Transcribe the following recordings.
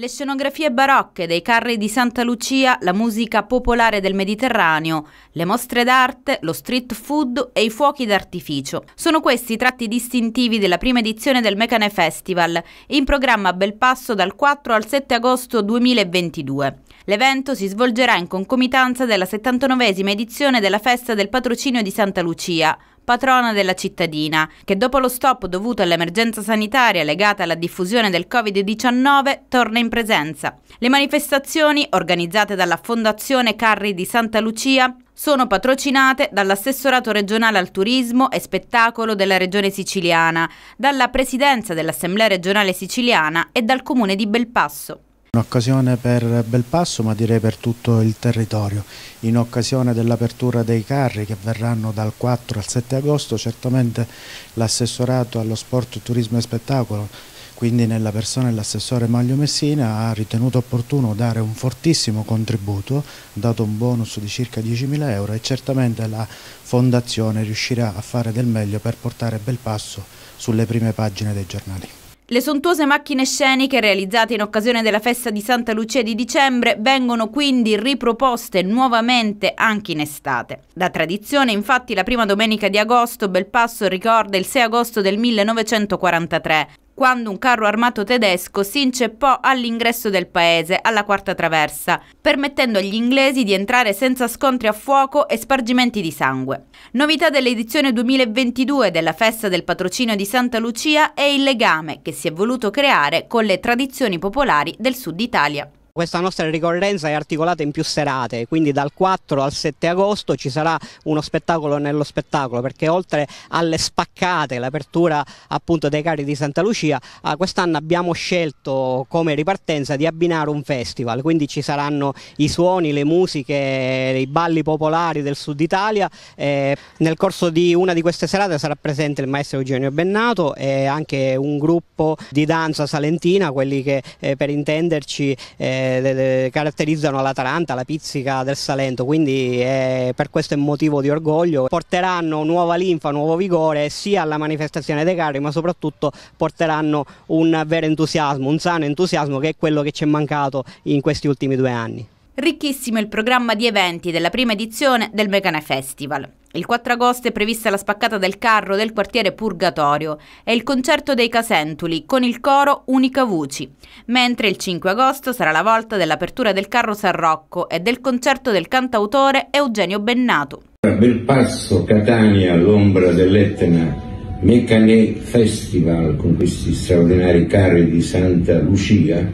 Le scenografie barocche dei carri di Santa Lucia, la musica popolare del Mediterraneo, le mostre d'arte, lo street food e i fuochi d'artificio. Sono questi i tratti distintivi della prima edizione del Mecane Festival, in programma a Belpasso dal 4 al 7 agosto 2022. L'evento si svolgerà in concomitanza della 79esima edizione della Festa del Patrocinio di Santa Lucia, patrona della cittadina, che dopo lo stop dovuto all'emergenza sanitaria legata alla diffusione del Covid-19 torna in presenza. Le manifestazioni, organizzate dalla Fondazione Carri di Santa Lucia, sono patrocinate dall'assessorato regionale al turismo e spettacolo della regione siciliana, dalla presidenza dell'Assemblea regionale siciliana e dal comune di Belpasso. Un'occasione per Belpasso ma direi per tutto il territorio. In occasione dell'apertura dei carri che verranno dal 4 al 7 agosto certamente l'assessorato allo sport, turismo e spettacolo quindi nella persona dell'assessore Maglio Messina ha ritenuto opportuno dare un fortissimo contributo, dato un bonus di circa 10.000 euro e certamente la fondazione riuscirà a fare del meglio per portare Belpasso sulle prime pagine dei giornali. Le sontuose macchine sceniche realizzate in occasione della festa di Santa Lucia di dicembre vengono quindi riproposte nuovamente anche in estate. Da tradizione, infatti, la prima domenica di agosto Belpasso ricorda il 6 agosto del 1943, quando un carro armato tedesco si inceppò all'ingresso del paese, alla quarta traversa, permettendo agli inglesi di entrare senza scontri a fuoco e spargimenti di sangue. Novità dell'edizione 2022 della festa del patrocinio di Santa Lucia è il legame che si è voluto creare con le tradizioni popolari del sud Italia. Questa nostra ricorrenza è articolata in più serate, quindi dal 4 al 7 agosto ci sarà uno spettacolo nello spettacolo, perché oltre alle spaccate, l'apertura appunto dei cari di Santa Lucia, quest'anno abbiamo scelto come ripartenza di abbinare un festival, quindi ci saranno i suoni, le musiche, i balli popolari del sud Italia. Eh, nel corso di una di queste serate sarà presente il maestro Eugenio Bennato e anche un gruppo di danza salentina, quelli che eh, per intenderci eh, le, le, caratterizzano l'Atalanta, la pizzica del Salento, quindi è, per questo è motivo di orgoglio. Porteranno nuova linfa, nuovo vigore sia alla manifestazione dei carri, ma soprattutto porteranno un vero entusiasmo, un sano entusiasmo che è quello che ci è mancato in questi ultimi due anni ricchissimo il programma di eventi della prima edizione del Megane Festival. Il 4 agosto è prevista la spaccata del carro del quartiere Purgatorio e il concerto dei Casentuli con il coro Unica Voci, mentre il 5 agosto sarà la volta dell'apertura del carro San Rocco e del concerto del cantautore Eugenio Bennato. A passo Catania, all'ombra dell'Etna, Meccanè Festival con questi straordinari carri di Santa Lucia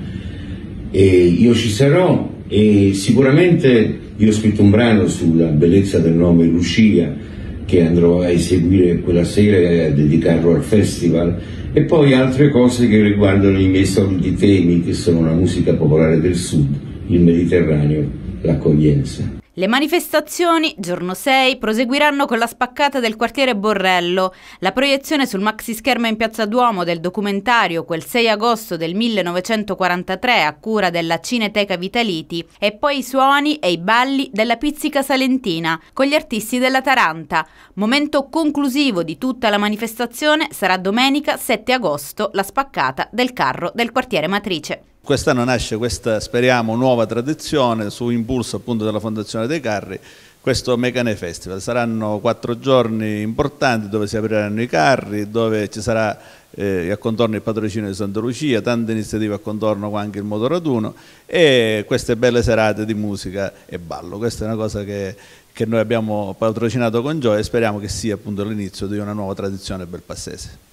e io ci sarò e sicuramente io ho scritto un brano sulla bellezza del nome Lucia che andrò a eseguire quella sera e a dedicarlo al festival e poi altre cose che riguardano i miei soliti temi che sono la musica popolare del sud, il Mediterraneo, l'accoglienza. Le manifestazioni, giorno 6, proseguiranno con la spaccata del quartiere Borrello. La proiezione sul maxischerma in Piazza Duomo del documentario Quel 6 agosto del 1943 a cura della Cineteca Vitaliti e poi i suoni e i balli della Pizzica Salentina con gli artisti della Taranta. Momento conclusivo di tutta la manifestazione sarà domenica 7 agosto la spaccata del carro del quartiere Matrice. Quest'anno nasce questa, speriamo, nuova tradizione su impulso appunto della Fondazione dei Carri, questo Mecane Festival. Saranno quattro giorni importanti dove si apriranno i carri, dove ci sarà eh, a contorno il patrocinio di Santa Lucia, tante iniziative a contorno qua anche il motoraduno e queste belle serate di musica e ballo. Questa è una cosa che, che noi abbiamo patrocinato con gioia e speriamo che sia appunto l'inizio di una nuova tradizione belpassese.